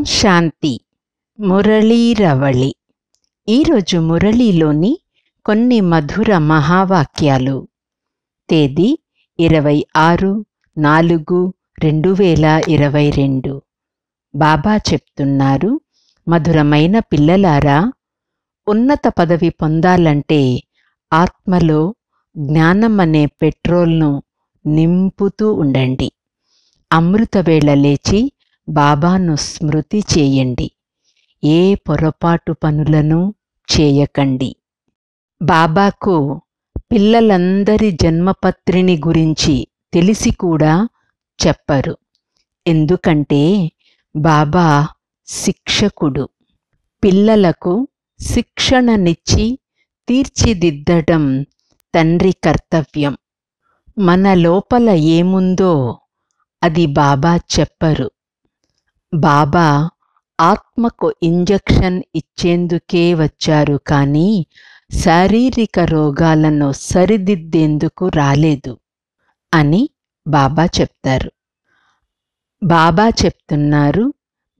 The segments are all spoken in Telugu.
శాంతి శాంతి మురళీరవళి ఈరోజు మురళీలోని కొన్ని మధుర మహావాక్యాలు తేదీ ఇరవై ఆరు నాలుగు రెండు వేల ఇరవై రెండు బాబా చెప్తున్నారు మధురమైన పిల్లలారా ఉన్నత పదవి పొందాలంటే ఆత్మలో జ్ఞానం అనే పెట్రోల్ను నింపుతూ ఉండండి అమృతవేళ లేచి బాబాను స్మృతి చేయండి ఏ పొరపాటు పనులను చేయకండి బాబాకు పిల్లలందరి జన్మపత్రిని గురించి తెలిసి కూడా చెప్పరు ఎందుకంటే బాబా శిక్షకుడు పిల్లలకు శిక్షణనిచ్చి తీర్చిదిద్దడం తండ్రి కర్తవ్యం మన లోపల ఏముందో అది బాబా చెప్పరు బాబా ఆత్మకు ఇంజెక్షన్ ఇచ్చేందుకే వచ్చారు కానీ శారీరక రోగాలను సరిదిద్దేందుకు రాలేదు అని బాబా చెప్తారు బాబా చెప్తున్నారు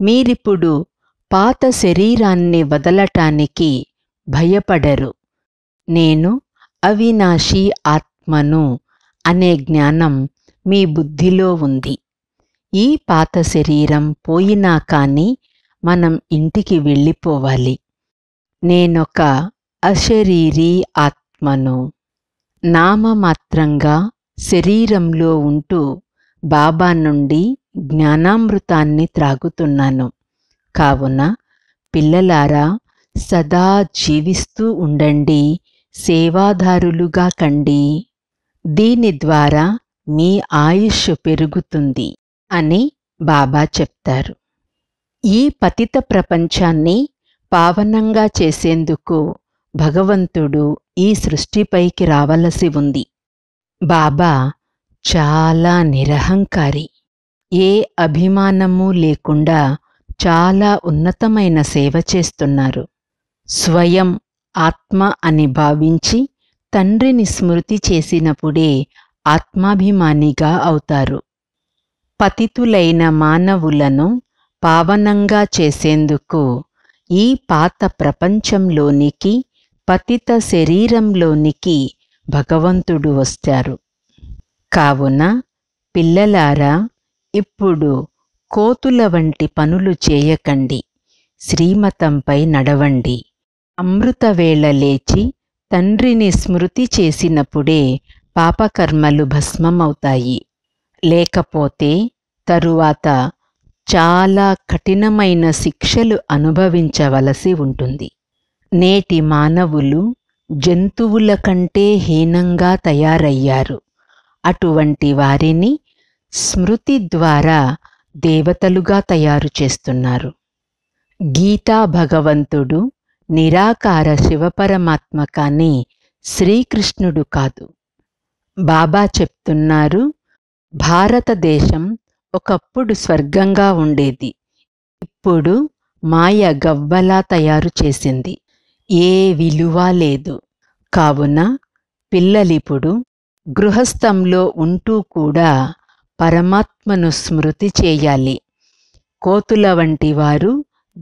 మీరిప్పుడు పాత శరీరాన్ని వదలటానికి భయపడరు నేను అవినాశీ ఆత్మను అనే జ్ఞానం మీ బుద్ధిలో ఉంది ఈ పాత శరీరం పోయినా కానీ మనం ఇంటికి వెళ్ళిపోవాలి నేనొక అశరీరీ ఆత్మను నామమాత్రంగా శరీరంలో ఉంటూ బాబా నుండి జ్ఞానామృతాన్ని త్రాగుతున్నాను కావున పిల్లలారా సదా జీవిస్తూ ఉండండి సేవాదారులుగా కండి దీని ద్వారా మీ ఆయుష్ పెరుగుతుంది అని బాబా చెప్తారు ఈ పతిత ప్రపంచాన్ని పావనంగా చేసేందుకు భగవంతుడు ఈ సృష్టిపైకి రావలసి ఉంది బాబా చాలా నిరహంకారి ఏ అభిమానము లేకుండా చాలా ఉన్నతమైన సేవ చేస్తున్నారు స్వయం ఆత్మ అని భావించి తండ్రిని స్మృతి చేసినప్పుడే ఆత్మాభిమానిగా అవుతారు పతితులైన మానవులను పావనంగా చేసేందుకు ఈ పాత ప్రపంచంలోనికి పతిత శరీరంలోనికి భగవంతుడు వస్తారు కావున పిల్లలారా ఇప్పుడు కోతుల వంటి పనులు చేయకండి శ్రీమతంపై నడవండి అమృతవేళ లేచి తండ్రిని స్మృతి చేసినప్పుడే పాపకర్మలు భస్మమవుతాయి లేకపోతే తరువాత చాలా కఠినమైన శిక్షలు అనుభవించవలసి ఉంటుంది నేటి మానవులు జంతువుల కంటే హీనంగా తయారయ్యారు అటువంటి వారిని స్మృతి ద్వారా దేవతలుగా తయారు చేస్తున్నారు గీతా భగవంతుడు నిరాకార శివపరమాత్మ కానీ శ్రీకృష్ణుడు కాదు బాబా చెప్తున్నారు భారతదేశం ఒకప్పుడు స్వర్గంగా ఉండేది ఇప్పుడు మాయ గవ్వలా తయారు చేసింది ఏ విలువ లేదు కావున పిల్లలిప్పుడు గృహస్థంలో ఉంటూ కూడా పరమాత్మను స్మృతి చేయాలి కోతుల వంటి వారు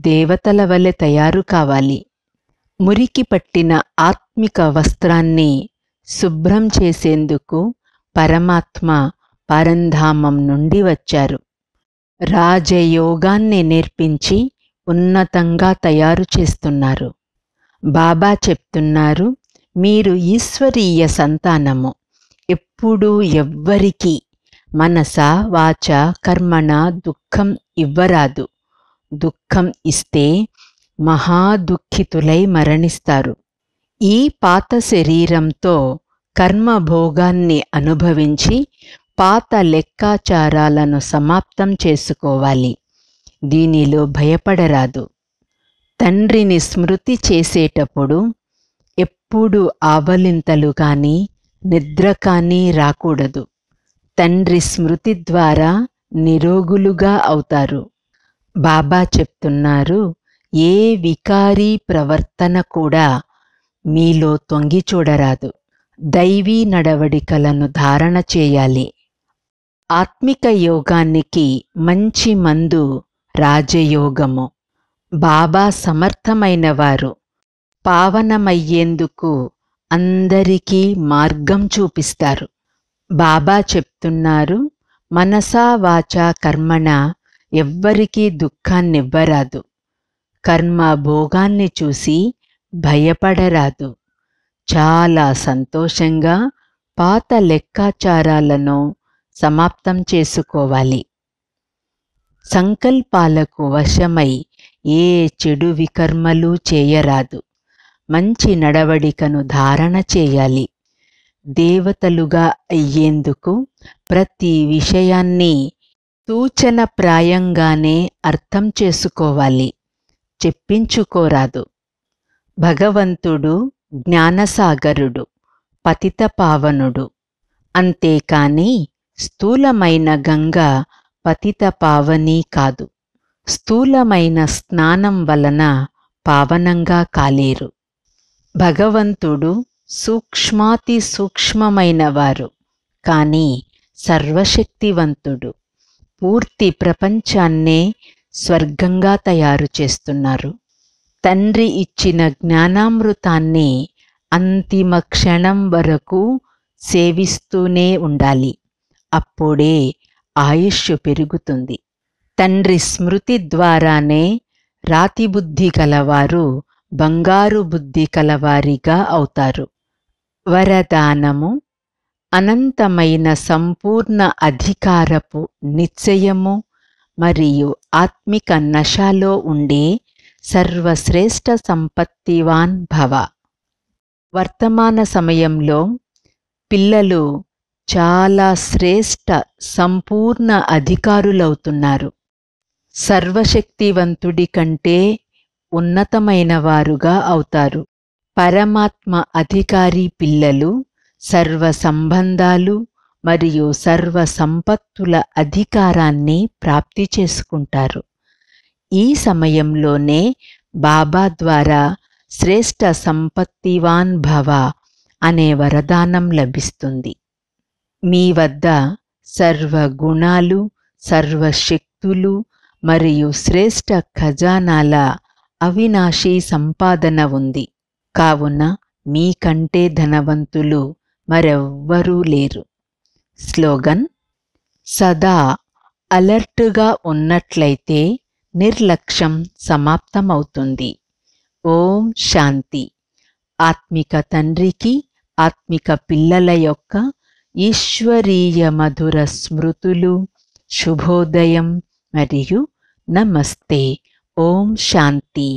దేవతల వలె తయారు కావాలి మురికి పట్టిన ఆత్మిక వస్త్రాన్ని శుభ్రం చేసేందుకు పరమాత్మ పరంధామం నుండి వచ్చారు రాజయోగాన్ని నేర్పించి ఉన్నతంగా తయారు చేస్తున్నారు బాబా చెప్తున్నారు మీరు ఈశ్వరీయ సంతానము ఎప్పుడూ ఎవ్వరికీ మనస వాచ కర్మణ దుఃఖం ఇవ్వరాదు దుఃఖం ఇస్తే మహా దుఃఖితులై మరణిస్తారు ఈ పాత శరీరంతో కర్మభోగాన్ని అనుభవించి పాత లెక్కాచారాలను సమాప్తం చేసుకోవాలి దీనిలో భయపడరాదు తండ్రిని స్మృతి చేసేటప్పుడు ఎప్పుడు ఆవలింతలు కానీ నిద్ర కానీ రాకూడదు తండ్రి స్మృతి ద్వారా నిరోగులుగా అవుతారు బాబా చెప్తున్నారు ఏ వికారీ ప్రవర్తన కూడా మీలో తొంగి చూడరాదు దైవీ నడవడికలను ధారణ చేయాలి ఆత్మిక యోగానికి మంచి మందు రాజయోగము బాబా సమర్థమైన వారు పావనమయ్యేందుకు అందరికీ మార్గం చూపిస్తారు బాబా చెప్తున్నారు మనసా వాచా కర్మణ ఎవ్వరికీ దుఃఖాన్నివ్వరాదు కర్మ భోగాన్ని చూసి భయపడరాదు చాలా సంతోషంగా పాత లెక్కాచారాలను సమాప్తం చేసుకోవాలి సంకల్పాలకు వశమై ఏ చెడు వికర్మలు చేయరాదు మంచి నడవడికను ధారణ చేయాలి దేవతలుగా అయ్యేందుకు ప్రతి విషయాన్ని సూచనప్రాయంగానే అర్థం చేసుకోవాలి చెప్పించుకోరాదు భగవంతుడు జ్ఞానసాగరుడు పతితపావనుడు అంతేకాని స్థూలమైన గంగ పతిత పావని కాదు స్థూలమైన స్నానం వలన పావనంగా కాలేరు భగవంతుడు సూక్ష్మాతి సూక్ష్మమైన వారు కానీ సర్వశక్తివంతుడు పూర్తి ప్రపంచాన్నే స్వర్గంగా తయారు చేస్తున్నారు తండ్రి ఇచ్చిన జ్ఞానామృతాన్ని అంతిమ క్షణం వరకు సేవిస్తూనే ఉండాలి అప్పుడే ఆయుష్ పెరుగుతుంది తండ్రి స్మృతి ద్వారానే రాతిబుద్ధి కలవారు బంగారు బుద్ధి కలవారిగా అవుతారు వరదానము అనంతమైన సంపూర్ణ అధికారపు నిశ్చయము మరియు ఆత్మిక నశాలో ఉండే సర్వశ్రేష్ఠ సంపత్తివాన్ భవ వర్తమాన సమయంలో పిల్లలు చాలా శ్రేష్ట సంపూర్ణ అధికారులవుతున్నారు సర్వశక్తివంతుడి కంటే ఉన్నతమైన వారుగా అవుతారు పరమాత్మ అధికారి పిల్లలు సర్వ సంబంధాలు మరియు సర్వ సంపత్తుల అధికారాన్ని ప్రాప్తి చేసుకుంటారు ఈ సమయంలోనే బాబా ద్వారా శ్రేష్ట సంపత్తివాన్ భవ అనే వరదానం లభిస్తుంది మీ వద్ద సర్వగుణాలు సర్వశక్తులు మరియు శ్రేష్ట ఖజానాల అవినాశీ సంపాదన ఉంది కావున మీకంటే ధనవంతులు మరెవ్వరూ లేరు స్లోగన్ సదా అలర్టుగా ఉన్నట్లయితే నిర్లక్ష్యం సమాప్తమవుతుంది ఓం శాంతి ఆత్మిక తండ్రికి ఆత్మిక పిల్లల యొక్క ईश्वरीय मधुरस्मृतु शुभोदयं नमस्ते ॐ शान्ति